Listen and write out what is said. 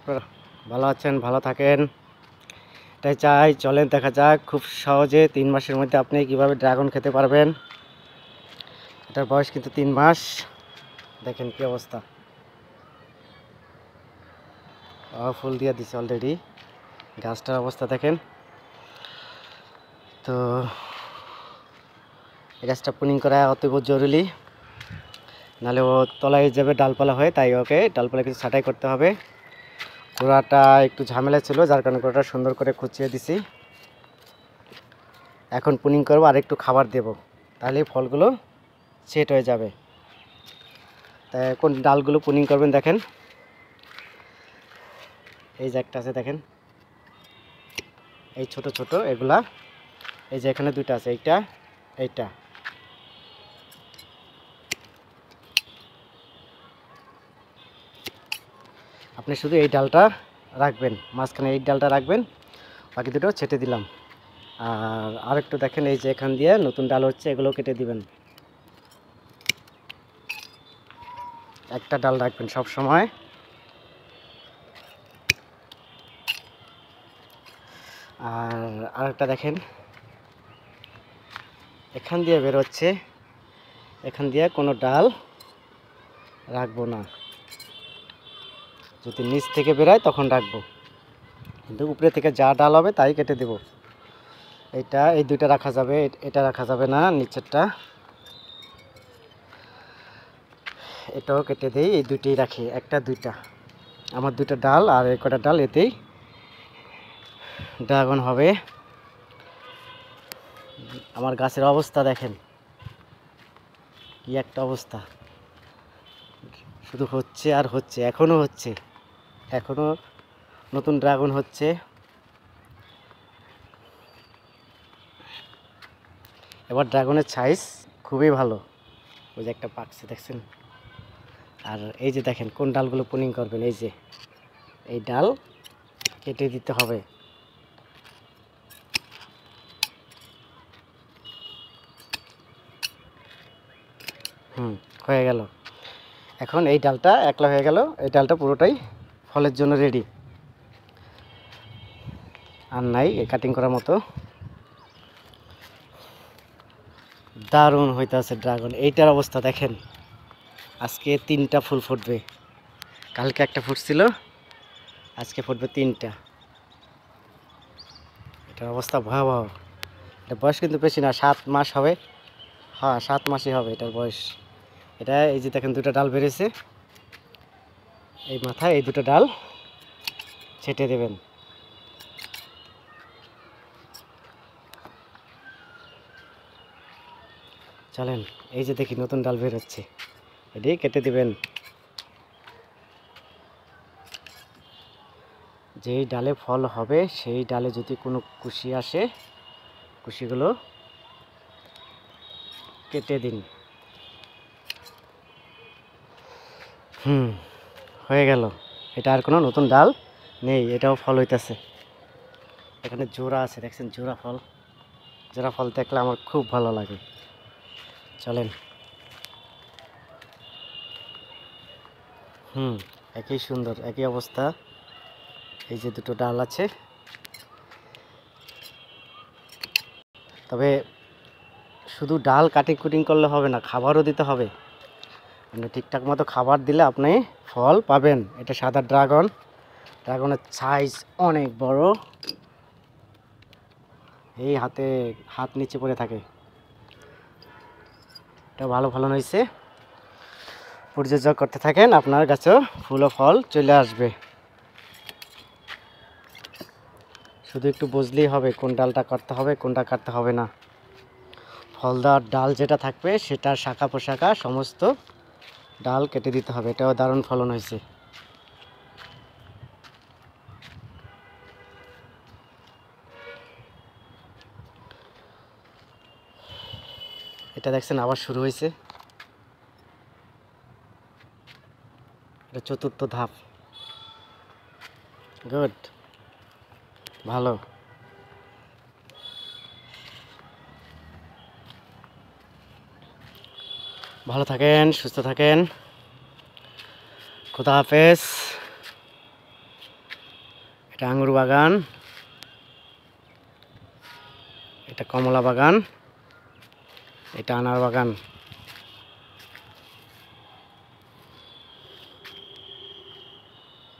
আপনারা ভালো আছেন ভালো থাকেন তাই চাই চলেন দেখা যাক খুব সহজে তিন মাসের মধ্যে আপনি কিভাবে ড্রাগন খেতে পারবেন এটার বয়স কিন্তু তিন মাস দেখেন কি অবস্থা ফুল দিয়ে দিছে অলরেডি গাছটার অবস্থা দেখেন তো এই গাছটা পুনিং করা অতীব জরুরি নাহলে ও তলায় যাবে ডালপালা হয়ে তাই ওকে ডালপালা কিছু ছাটাই করতে হবে কোড়াটা একটু ঝামেলা ছিল যার কারণে কোড়াটা সুন্দর করে খুচিয়ে দিছি এখন পুনিং করবো আর একটু খাবার দেব তাহলে ফলগুলো সেট হয়ে যাবে তাই এখন ডালগুলো পুনিং করবেন দেখেন এই যে একটা আছে দেখেন এই ছোট ছোট এগুলা এই যে এখানে দুইটা আছে এইটা এইটা আপনি শুধু এই ডালটা রাখবেন মাঝখানে এই ডালটা রাখবেন বাকি দুটো ছেটে দিলাম আর আরেকটু দেখেন এই যে এখান দিয়ে নতুন ডাল হচ্ছে এগুলো কেটে দিবেন একটা ডাল রাখবেন সব সময় আর আরেকটা দেখেন এখান দিয়ে বেরোচ্ছে এখান দিয়ে কোনো ডাল রাখবো না যদি নিচ থেকে বেরোয় তখন রাখবো কিন্তু উপরে থেকে যা ডাল হবে তাই কেটে দেব এটা এই দুইটা রাখা যাবে এটা রাখা যাবে না নিচেরটা এটাও কেটে দিই এই দুইটাই রাখি একটা দুইটা আমার দুটো ডাল আর এই কটা ডাল এতেই ড্রাগন হবে আমার গাছের অবস্থা দেখেন কি একটা অবস্থা শুধু হচ্ছে আর হচ্ছে এখনও হচ্ছে এখনও নতুন ড্রাগন হচ্ছে এবার ড্রাগনের সাইজ খুবই ভালো ওই যে একটা পাকছে দেখছেন আর এই যে দেখেন কোন ডালগুলো পুনিং করবেন এই যে এই ডাল কেটে দিতে হবে হুম হয়ে গেল এখন এই ডালটা একলা হয়ে গেল এই ডালটা পুরোটাই ফলের জন্য রেডি আর নাই কাটিং করার মতো দারুণ হইতেছে ড্রাগন এইটার অবস্থা দেখেন আজকে তিনটা ফুল ফুটবে কালকে একটা ফুটছিল আজকে ফুটবে তিনটা এটার অবস্থা ভয়াবহ এটা বয়স কিন্তু বেশি না সাত মাস হবে হ্যাঁ সাত মাসই হবে এটার বয়স এটা এই যে দেখেন দুটা ডাল বেরিয়েছে এই মাথায় এই দুটো ডাল ছেটে দেবেন চলেন এই যে দেখি নতুন ডাল বের হচ্ছে এটি কেটে দিবেন যেই ডালে ফল হবে সেই ডালে যদি কোনো কুশি আসে কুশিগুলো কেটে দিন হুম হয়ে গেল এটা আর কোনো নতুন ডাল নেই এটাও ফল হইতেছে এখানে জোড়া আছে দেখছেন জোড়া ফল জোড়া ফল দেখলে আমার খুব ভালো লাগে চলেন হুম একই সুন্দর একই অবস্থা এই যে দুটো ডাল আছে তবে শুধু ডাল কাটিং কুটিং করলে হবে না খাবারও দিতে হবে আপনি ঠিকঠাক মতো খাবার দিলে আপনি ফল পাবেন এটা সাদা ড্রাগন ড্রাগনের সাইজ অনেক বড় এই হাতে হাত নিচে পড়ে থাকে এটা ভালো ফলন হয়েছে পরিচর্যা করতে থাকেন আপনার কাছেও ফুল ও ফল চলে আসবে শুধু একটু বুঝলেই হবে কোন ডালটা করতে হবে কোনটা কাটতে হবে না ফলদার ডাল যেটা থাকবে সেটা শাখা পোশাখা সমস্ত ডাল কেটে দিতে হবে এটাও দারুণ ফলন হয়েছে এটা দেখছেন আবার শুরু হয়েছে এটা চতুর্থ ধাপ গুড ভালো ভালো থাকেন সুস্থ থাকেন খোদা হাফেজ এটা আঙুর বাগান এটা কমলা বাগান এটা আনার বাগান